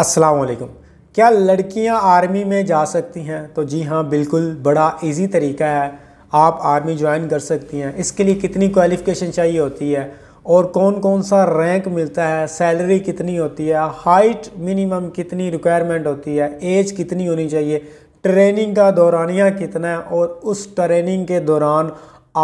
असलकुम क्या लड़कियां आर्मी में जा सकती हैं तो जी हाँ बिल्कुल बड़ा इजी तरीका है आप आर्मी ज्वाइन कर सकती हैं इसके लिए कितनी क्वालिफ़िकेशन चाहिए होती है और कौन कौन सा रैंक मिलता है सैलरी कितनी होती है हाइट मिनिमम कितनी रिक्वायरमेंट होती है एज कितनी होनी चाहिए ट्रेनिंग का दौरानिया कितना है और उस ट्रेनिंग के दौरान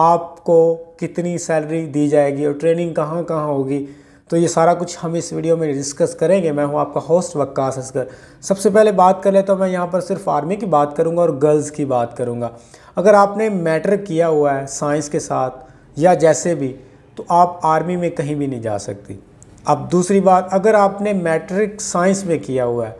आपको कितनी सैलरी दी जाएगी और ट्रेनिंग कहाँ कहाँ होगी तो ये सारा कुछ हम इस वीडियो में डिस्कस करेंगे मैं हूँ आपका होस्ट वक्कास असगर सबसे पहले बात कर ले तो मैं यहाँ पर सिर्फ आर्मी की बात करूँगा और गर्ल्स की बात करूँगा अगर आपने मैटर किया हुआ है साइंस के साथ या जैसे भी तो आप आर्मी में कहीं भी नहीं जा सकती अब दूसरी बात अगर आपने मैट्रिक साइंस में किया हुआ है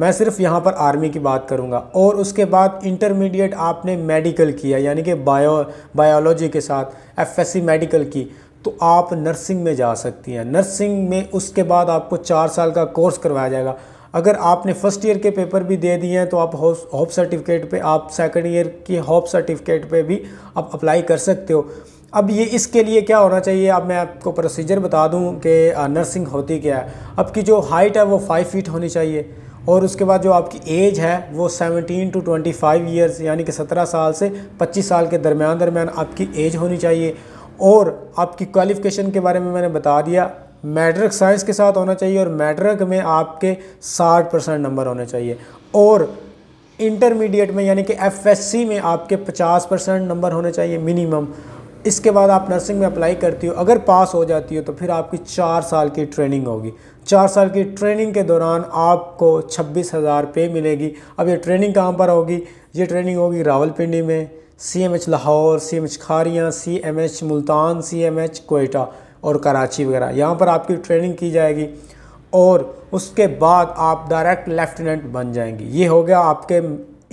मैं सिर्फ यहाँ पर आर्मी की बात करूँगा और उसके बाद इंटरमीडिएट आपने मेडिकल किया यानी कि बायो बायोलॉजी के साथ एफएससी मेडिकल की तो आप नर्सिंग में जा सकती हैं नर्सिंग में उसके बाद आपको चार साल का कोर्स करवाया जाएगा अगर आपने फ़र्स्ट ईयर के पेपर भी दे दिए हैं तो आप होप सर्टिफिकेट पे आप सेकंड ईयर की होप सर्टिफिकेट पे भी आप अप्लाई कर सकते हो अब ये इसके लिए क्या होना चाहिए अब मैं आपको प्रोसीजर बता दूं कि नर्सिंग होती क्या है आपकी जो हाइट है वो फाइव फीट होनी चाहिए और उसके बाद जो आपकी एज है वो 17 टू 25 इयर्स यानी कि 17 साल से 25 साल के दरमियान दरमियान आपकी एज होनी चाहिए और आपकी क्वालिफ़िकेशन के बारे में मैंने बता दिया मैट्रिक साइंस के साथ होना चाहिए और मैट्रिक में आपके 60 परसेंट नंबर होने चाहिए और इंटरमीडिएट में यानी कि एफएससी में आपके 50 परसेंट नंबर होने चाहिए मिनिमम इसके बाद आप नर्सिंग में अप्लाई करती हो अगर पास हो जाती हो तो फिर आपकी चार साल की ट्रेनिंग होगी चार साल की ट्रेनिंग के दौरान आपको छब्बीस हज़ार पे मिलेगी अब ये ट्रेनिंग कहाँ पर होगी ये ट्रेनिंग होगी रावलपिंडी में C M H Lahore C M H Kharian C M H Multan C M H Quetta और कराची वगैरह यहाँ पर आपकी ट्रेनिंग की जाएगी और उसके बाद आप डायरेक्ट लेफ्टिनेंट बन जाएंगी ये हो गया आपके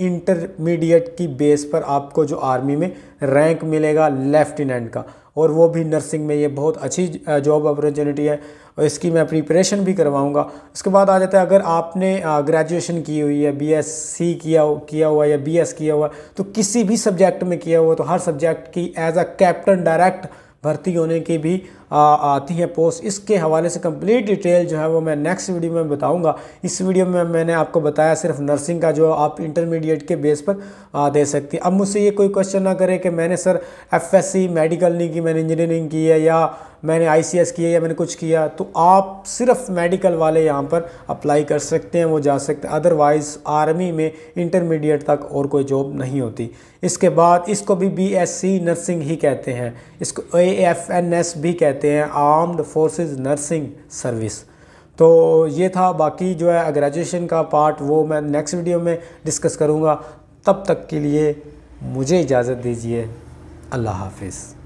इंटरमीडिएट की बेस पर आपको जो आर्मी में रैंक मिलेगा लेफ्टिनेंट का और वो भी नर्सिंग में ये बहुत अच्छी जॉब अपॉर्चुनिटी है और इसकी मैं प्रिपरेशन भी करवाऊँगा उसके बाद आ जाता है अगर आपने ग्रेजुएशन की हुई है बीएससी किया किया हुआ या बीएस किया हुआ तो किसी भी सब्जेक्ट में किया हुआ तो हर सब्जेक्ट की एज अ कैप्टन डायरेक्ट भर्ती होने की भी आती है पोस्ट इसके हवाले से कंप्लीट डिटेल जो है वो मैं नेक्स्ट वीडियो में बताऊंगा इस वीडियो में मैंने आपको बताया सिर्फ नर्सिंग का जो आप इंटरमीडिएट के बेस पर आ, दे सकती हैं अब मुझसे ये कोई क्वेश्चन ना करे कि मैंने सर एफ मेडिकल नहीं की मैंने इंजीनियरिंग की है या मैंने आई सी एस किया या मैंने कुछ किया तो आप सिर्फ मेडिकल वाले यहाँ पर अप्लाई कर सकते हैं वो जा सकते हैं अदरवाइज़ आर्मी में इंटरमीडिएट तक और कोई जॉब नहीं होती इसके बाद इसको भी बी एस सी नर्सिंग ही कहते हैं इसको ए एफ एन एस भी कहते हैं कहते हैं आर्म्ड फोर्सेस नर्सिंग सर्विस तो ये था बाकी जो है ग्रेजुएशन का पार्ट वो मैं नेक्स्ट वीडियो में डिस्कस करूँगा तब तक के लिए मुझे इजाज़त दीजिए अल्लाह हाफिज़